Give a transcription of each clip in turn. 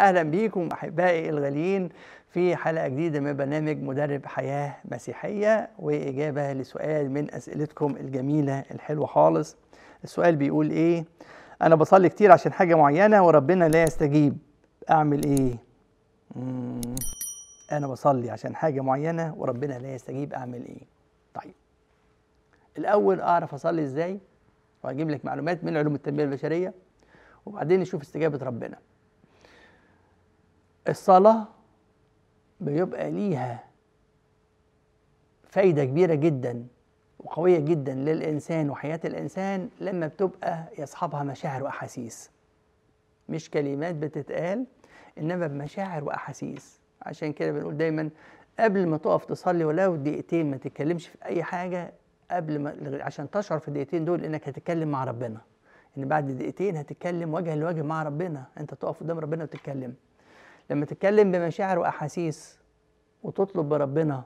اهلا بيكم احبائي الغاليين في حلقه جديده من برنامج مدرب حياه مسيحيه واجابه لسؤال من اسئلتكم الجميله الحلوه خالص السؤال بيقول ايه انا بصلي كتير عشان حاجه معينه وربنا لا يستجيب اعمل ايه انا بصلي عشان حاجه معينه وربنا لا يستجيب اعمل ايه طيب الاول اعرف اصلي ازاي واجيب لك معلومات من علوم التنميه البشريه وبعدين نشوف استجابه ربنا الصلاة بيبقى ليها فايدة كبيرة جدا وقوية جدا للإنسان وحياة الإنسان لما بتبقى يصحبها مشاعر وأحاسيس مش كلمات بتتقال إنما بمشاعر وأحاسيس عشان كده بنقول دايما قبل ما تقف تصلي ولو دقيقتين ما تتكلمش في أي حاجة قبل ما عشان تشعر في الدقيقتين دول إنك هتتكلم مع ربنا إن بعد دقيقتين هتتكلم وجها لوجه مع ربنا أنت تقف قدام ربنا وتتكلم لما تتكلم بمشاعر واحاسيس وتطلب بربنا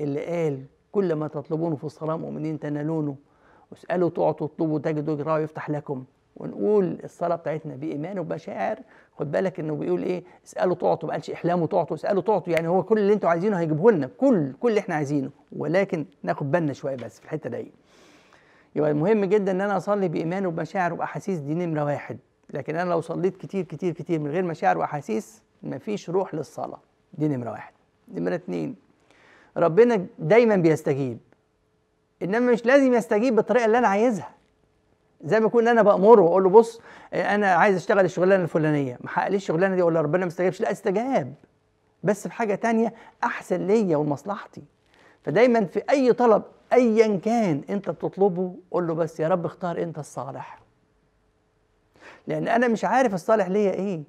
اللي قال كل ما تطلبونه في الصلاه مؤمنين تنالونه واسالوا تعطوا اطلبوا تجدوا جراء يفتح لكم ونقول الصلاه بتاعتنا بايمان وبشاعر خد بالك انه بيقول ايه اسالوا تعطوا ما قالش احلاموا تعطوا اسالوا تعطوا يعني هو كل اللي انتوا عايزينه هيجيبه لنا كل كل اللي احنا عايزينه ولكن ناخد بالنا شويه بس في الحته دي يبقى مهم جدا ان انا اصلي بايمان وبمشاعر واحاسيس دي نمره واحد لكن انا لو صليت كتير كتير كتير من غير مشاعر واحاسيس مفيش روح للصلاه دي نمره واحد نمره اتنين ربنا دايما بيستجيب انما مش لازم يستجيب بالطريقه اللي انا عايزها زي ما اكون انا بامره واقول له بص انا عايز اشتغل الشغلانه الفلانيه ما حقليش الشغلانه دي اقول ربنا ما استجابش لا استجاب بس في حاجه تانية احسن ليا ولمصلحتي فدايما في اي طلب ايا كان انت بتطلبه قول له بس يا رب اختار انت الصالح لان انا مش عارف الصالح ليا ايه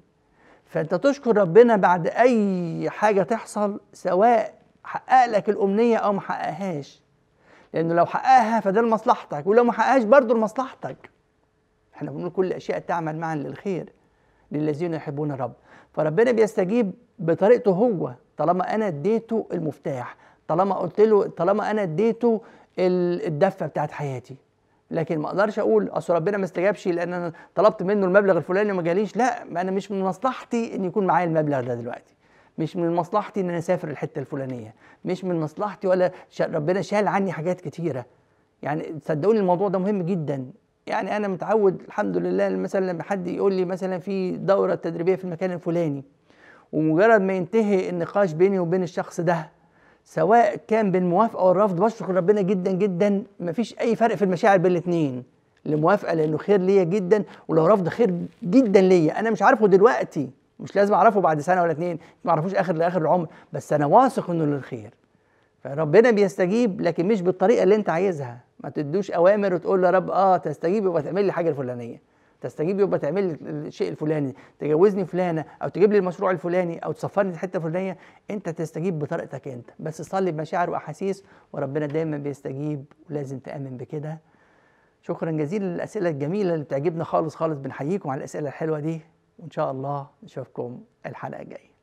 فانت تشكر ربنا بعد اي حاجه تحصل سواء حقق لك الامنيه او ما حققهاش لانه لو حققها فده لمصلحتك ولو ما حققهاش برضه لمصلحتك احنا بنقول كل الاشياء تعمل معا للخير للذين يحبون الرب فربنا بيستجيب بطريقته هو طالما انا اديته المفتاح طالما قلت له طالما انا اديته الدفه بتاعت حياتي لكن ما اقدرش اقول اصل ربنا ما استجابش لان انا طلبت منه المبلغ الفلاني وما جاليش لا ما انا مش من مصلحتي ان يكون معايا المبلغ ده دلوقتي مش من مصلحتي ان انا اسافر الحته الفلانيه مش من مصلحتي ولا شا ربنا شال عني حاجات كتيره يعني صدقوني الموضوع ده مهم جدا يعني انا متعود الحمد لله مثلا لما حد يقول لي مثلا في دوره تدريبيه في المكان الفلاني ومجرد ما ينتهي النقاش بيني وبين الشخص ده سواء كان بالموافقه او الرفض بشكر ربنا جدا جدا مفيش اي فرق في المشاعر بين الاثنين الموافقه لانه خير ليا جدا ولو رفض خير جدا ليا انا مش عارفه دلوقتي مش لازم اعرفه بعد سنه ولا اتنين ما اعرفوش اخر لاخر العمر بس انا واثق انه للخير فربنا بيستجيب لكن مش بالطريقه اللي انت عايزها ما تدوش اوامر وتقول يا رب اه تستجيب وتعمل لي حاجه الفلانيه تستجيب يبقى تعمل لي الشيء الفلاني تجوزني فلانه او تجيب لي المشروع الفلاني او تسفرني الحته الفلانيه انت تستجيب بطريقتك انت بس صلي بمشاعر واحاسيس وربنا دايما بيستجيب ولازم تامن بكده شكرا جزيلا للاسئله الجميله اللي بتعجبنا خالص خالص بنحييكم على الاسئله الحلوه دي وان شاء الله نشوفكم الحلقه الجايه